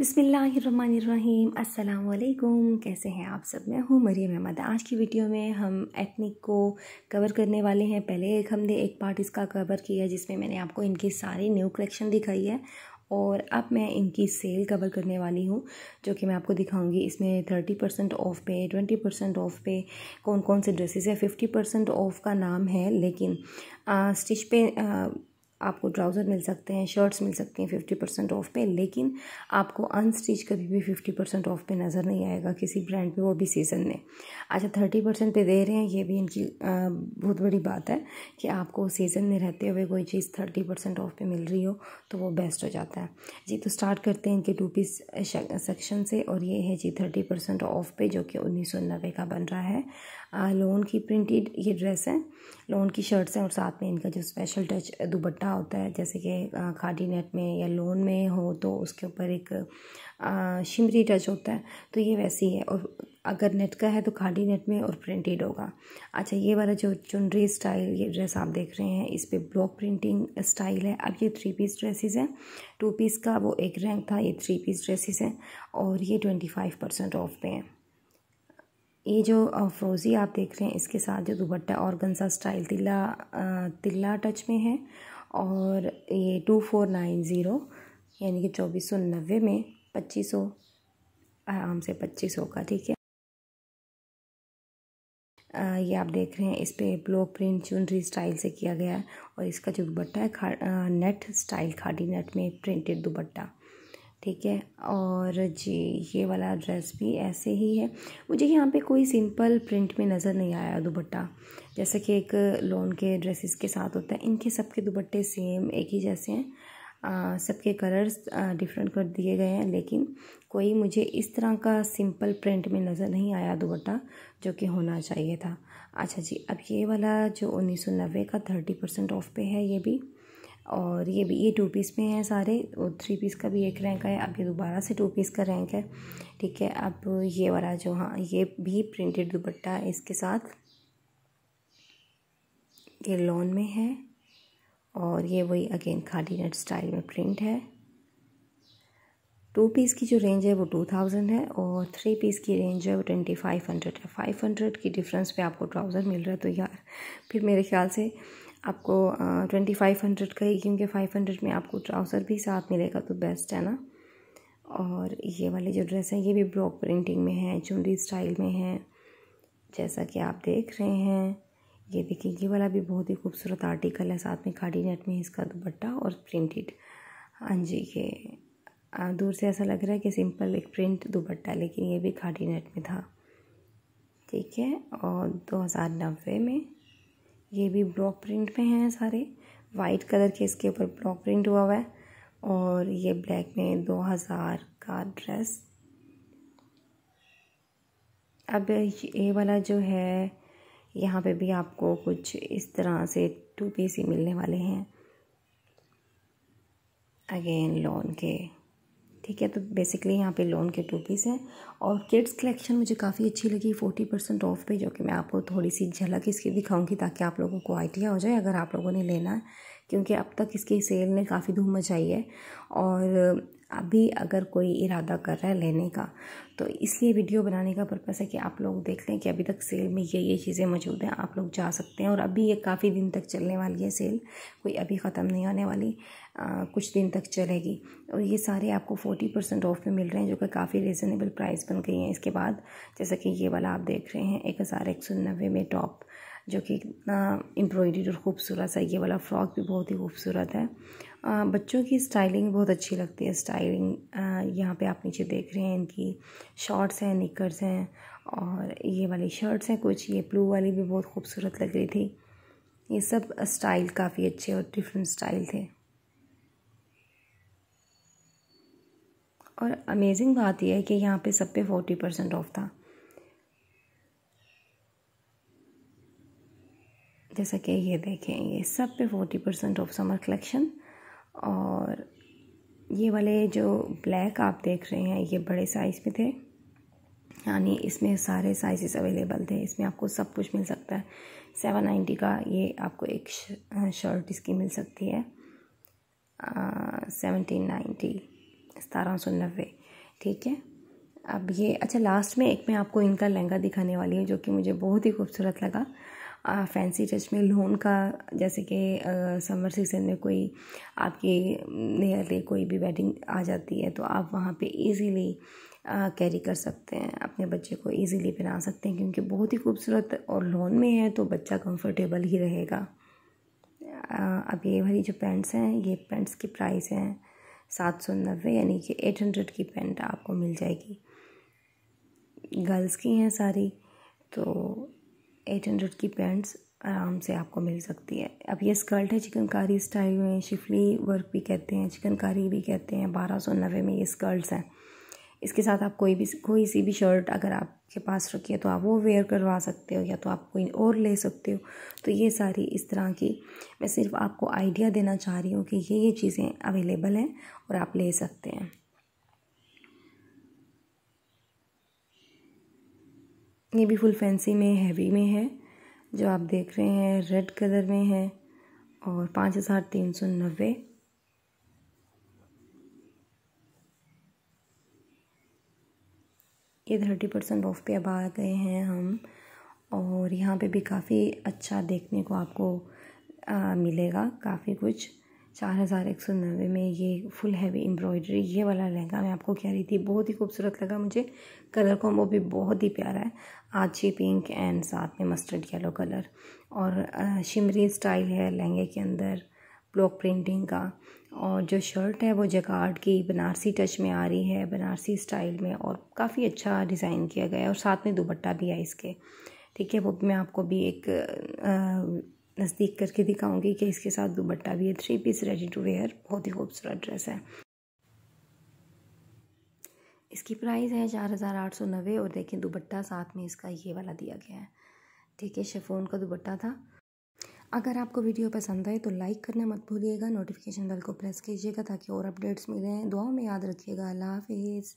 बिसमीम् अल्लाम कैसे हैं आप सब मैं हूँ मरियम अहमद आज की वीडियो में हम एथनिक को कवर करने वाले हैं पहले एक हमने एक पार्ट इसका कवर किया जिसमें मैंने आपको इनकी सारी न्यू कलेक्शन दिखाई है और अब मैं इनकी सेल कवर करने वाली हूँ जो कि मैं आपको दिखाऊंगी इसमें थर्टी परसेंट ऑफ़ पे ट्वेंटी परसेंट ऑफ़ पे कौन कौन से ड्रेसेस है फिफ्टी परसेंट ऑफ़ का नाम है लेकिन स्टिच पे आ, आपको ट्राउज़र मिल सकते हैं शर्ट्स मिल सकती हैं फिफ्टी परसेंट ऑफ पे लेकिन आपको अनस्टिच कभी भी फिफ्टी परसेंट ऑफ पे नज़र नहीं आएगा किसी ब्रांड पे वो भी सीज़न में अच्छा थर्टी परसेंट पे दे रहे हैं ये भी इनकी बहुत बड़ी बात है कि आपको सीज़न में रहते हुए कोई चीज़ थर्टी परसेंट ऑफ पे मिल रही हो तो वो बेस्ट हो जाता है जी तो स्टार्ट करते हैं इनके टू पीस सेक्शन से और ये है जी थर्टी परसेंट ऑफ पे जो कि उन्नीस सौ नब्बे का बन रहा है लोन की प्रिंटेड ये ड्रेस है लोन की शर्ट्स हैं और साथ में इनका जो स्पेशल टच दुपट्टा अच्छा होता है जैसे कि खाडी नेट में या लोन में हो तो उसके ऊपर एक शिमरी टच होता है तो ये वैसे ही है और अगर नेट का है तो खाडी नेट में और प्रिंटेड होगा अच्छा ये वाला जो चुनरी स्टाइल ये ड्रेस आप देख रहे हैं इस पर ब्लॉक प्रिंटिंग स्टाइल है अब ये थ्री पीस ड्रेसेस हैं टू पीस का वो एक रैंक था ये थ्री पीस ड्रेसेस हैं और ये ट्वेंटी फाइव परसेंट ऑफ पे हैं ये जो फ्रोज़ी आप देख रहे हैं इसके साथ जो दुपट्टा और गंजा स्टाइल तिल्ला तिल्ला टच में है और ये टू फोर नाइन ज़ीरो यानी कि चौबीस सौ नब्बे में पच्चीस सौ आराम से पच्चीस सौ का ठीक है ये आप देख रहे हैं इस पर ब्लॉक प्रिंट चुनरी स्टाइल से किया गया है और इसका जो दुबट्टा है खा, नेट स्टाइल खाड़ी नेट में प्रिंटेड दुबट्टा ठीक है और जी ये वाला ड्रेस भी ऐसे ही है मुझे यहाँ पे कोई सिंपल प्रिंट में नज़र नहीं आया दुपट्टा जैसे कि एक लोन के ड्रेसेस के साथ होता है इनके सबके दुपट्टे सेम एक ही जैसे हैं सबके कलर्स डिफरेंट कर दिए गए हैं लेकिन कोई मुझे इस तरह का सिंपल प्रिंट में नज़र नहीं आया दुपट्टा जो कि होना चाहिए था अच्छा जी अब ये वाला जो उन्नीस का थर्टी परसेंट ऑफ पे है ये भी और ये भी ये टू पीस में है सारे और थ्री पीस का भी एक रैंक है अब ये दोबारा से टू पीस का रैंक है ठीक है अब ये वाला जो हाँ ये भी प्रिंटेड दुपट्टा है इसके साथ ये लॉन में है और ये वही अगेन खादी नट स्टाइल में प्रिंट है टू पीस की जो रेंज है वो टू थाउजेंड है और थ्री पीस की रेंज है वो ट्वेंटी फाइव हंड्रेड है फाइव हंड्रेड की डिफरेंस पे आपको ट्राउज़र मिल रहा है तो यार फिर मेरे ख्याल से आपको ट्वेंटी फाइव हंड्रेड का ही क्योंकि फाइव हंड्रेड में आपको ट्राउज़र भी साथ मिलेगा तो बेस्ट है ना और ये वाले जो ड्रेस हैं ये भी ब्लॉक प्रिंटिंग में है चुनरी स्टाइल में है जैसा कि आप देख रहे हैं ये देखिए ये वाला भी बहुत ही खूबसूरत आर्टिकल है साथ में खाड़ी नेट में इसका दुपट्टा और प्रिंटेड हाँ जी ये दूर से ऐसा लग रहा है कि सिंपल एक प्रिंट दुपट्टा लेकिन ये भी खाड़ी नेट में था ठीक है और दो हज़ार नब्बे में ये भी ब्लॉक प्रिंट में हैं सारे वाइट कलर के इसके ऊपर ब्लॉक प्रिंट हुआ हुआ है और ये ब्लैक में दो हज़ार का ड्रेस अब ये वाला जो है यहाँ पे भी आपको कुछ इस तरह से टू पीस ही मिलने वाले हैं अगेन लॉन के ठीक है तो बेसिकली यहाँ पे लोन के टू पीस हैं और किड्स कलेक्शन मुझे काफ़ी अच्छी लगी फोर्टी परसेंट ऑफ पे जो कि मैं आपको थोड़ी सी झलक इसकी दिखाऊंगी ताकि आप लोगों को आइडिया हो जाए अगर आप लोगों ने लेना है क्योंकि अब तक इसकी सेल ने काफ़ी धूम मचाई है और अभी अगर कोई इरादा कर रहा है लेने का तो इसलिए वीडियो बनाने का पर्पस है कि आप लोग देख लें कि अभी तक सेल में ये ये चीज़ें मौजूद हैं आप लोग जा सकते हैं और अभी ये काफ़ी दिन तक चलने वाली है सेल कोई अभी ख़त्म नहीं होने वाली आ, कुछ दिन तक चलेगी और ये सारे आपको फोर्टी परसेंट ऑफ में मिल रहे हैं जो कि काफ़ी रिजनेबल प्राइस बन गई हैं इसके बाद जैसा कि ये वाला आप देख रहे हैं एक हज़ार एक सौ नब्बे में टॉप जो कि इतना एम्ब्रॉयडरी और ख़ूबसूरत सा ये वाला फ्रॉक भी बहुत ही खूबसूरत है आ, बच्चों की स्टाइलिंग बहुत अच्छी लगती है स्टाइलिंग यहाँ पे आप नीचे देख रहे हैं इनकी शॉर्ट्स हैं निकर्स हैं और ये वाली शर्ट्स हैं कुछ ये ब्लू वाली भी बहुत खूबसूरत लग रही थी ये सब स्टाइल काफ़ी अच्छे और डिफरेंट स्टाइल थे और अमेजिंग बात यह है कि यहाँ पे सब पे फोर्टी परसेंट ऑफ था जैसा कि ये देखें ये सब पे forty percent off summer collection और ये वाले जो ब्लैक आप देख रहे हैं ये बड़े साइज़ में थे यानी इसमें सारे साइजेस अवेलेबल थे इसमें आपको सब कुछ मिल सकता है सेवन नाइन्टी का ये आपको एक शर्ट इसकी मिल सकती है सेवनटीन नाइन्टी सतारह सौ नब्बे ठीक है अब ये अच्छा लास्ट में एक मैं आपको इनका लहंगा दिखाने वाली हूँ जो कि मुझे बहुत ही खूबसूरत लगा फैंसी टच में लोन का जैसे कि समर सीजन में कोई आपके नियरली कोई भी वेडिंग आ जाती है तो आप वहाँ पे इजीली कैरी कर सकते हैं अपने बच्चे को इजीली पहना सकते हैं क्योंकि बहुत ही खूबसूरत और लोन में है तो बच्चा कंफर्टेबल ही रहेगा अब ये वाली जो पैंट्स हैं ये पैंट्स की प्राइस हैं सात सौ नब्बे यानी कि एट हंड्रेड की पैंट आपको मिल जाएगी गर्ल्स की हैं सारी तो एट हंड्रेड की पैंट्स आराम से आपको मिल सकती है अब ये स्कर्ट है चिकनकारी स्टाइल में शिफली वर्क भी कहते हैं चिकनकारी भी कहते हैं बारह सौ नब्बे में ये स्कर्ट्स हैं इसके साथ आप कोई भी कोई सी भी शर्ट अगर आपके पास रखी है तो आप वो वेयर करवा सकते हो या तो आप कोई और ले सकते हो तो ये सारी इस तरह की मैं सिर्फ आपको आइडिया देना चाह रही हूँ कि ये ये चीज़ें अवेलेबल हैं और आप ले सकते हैं ये भी फुल फैंसी में हैवी में है जो आप देख रहे हैं रेड कलर में है और पाँच हज़ार तीन सौ नब्बे ये थर्टी परसेंट ऑफ पे अब आ गए हैं हम और यहाँ पे भी काफ़ी अच्छा देखने को आपको आ, मिलेगा काफ़ी कुछ चार हज़ार एक सौ नब्बे में ये फुल हैवी एम्ब्रॉयडरी ये वाला लहंगा मैं आपको कह रही थी बहुत ही खूबसूरत लगा मुझे कलर कॉम्बो भी बहुत ही प्यारा है आछी पिंक एंड साथ में मस्टर्ड येलो कलर और शिमरी स्टाइल है लहंगे के अंदर ब्लॉक प्रिंटिंग का और जो शर्ट है वो जकार्ड की बनारसी टच में आ रही है बनारसी स्टाइल में और काफ़ी अच्छा डिज़ाइन किया गया है और साथ में दुपट्टा भी है इसके ठीक है वो मैं आपको भी एक आ, नज़दीक करके दिखाऊंगी कि इसके साथ दुबट्टा भी है three piece ready to wear बहुत ही खूबसूरत ड्रेस है इसकी प्राइस है चार हज़ार आठ सौ नब्बे और देखें दुबट्टा साथ में इसका ये वाला दिया गया है ठीक है शेफोन का दुबट्टा था अगर आपको वीडियो पसंद आए तो लाइक करना मत भूलिएगा नोटिफिकेशन बेल को प्रेस कीजिएगा ताकि और अपडेट्स मिलें दुआओं में याद रखिएगा अल्लाह हाफिज़